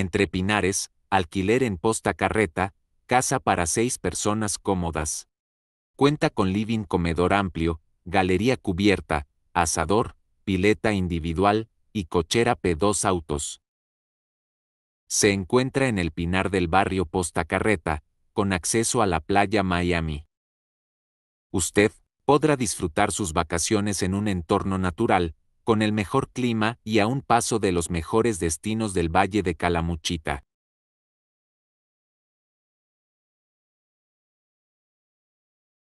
entre pinares, alquiler en posta carreta, casa para seis personas cómodas. Cuenta con living comedor amplio, galería cubierta, asador, pileta individual y cochera P2 autos. Se encuentra en el pinar del barrio Posta Carreta, con acceso a la playa Miami. Usted podrá disfrutar sus vacaciones en un entorno natural, con el mejor clima y a un paso de los mejores destinos del Valle de Calamuchita.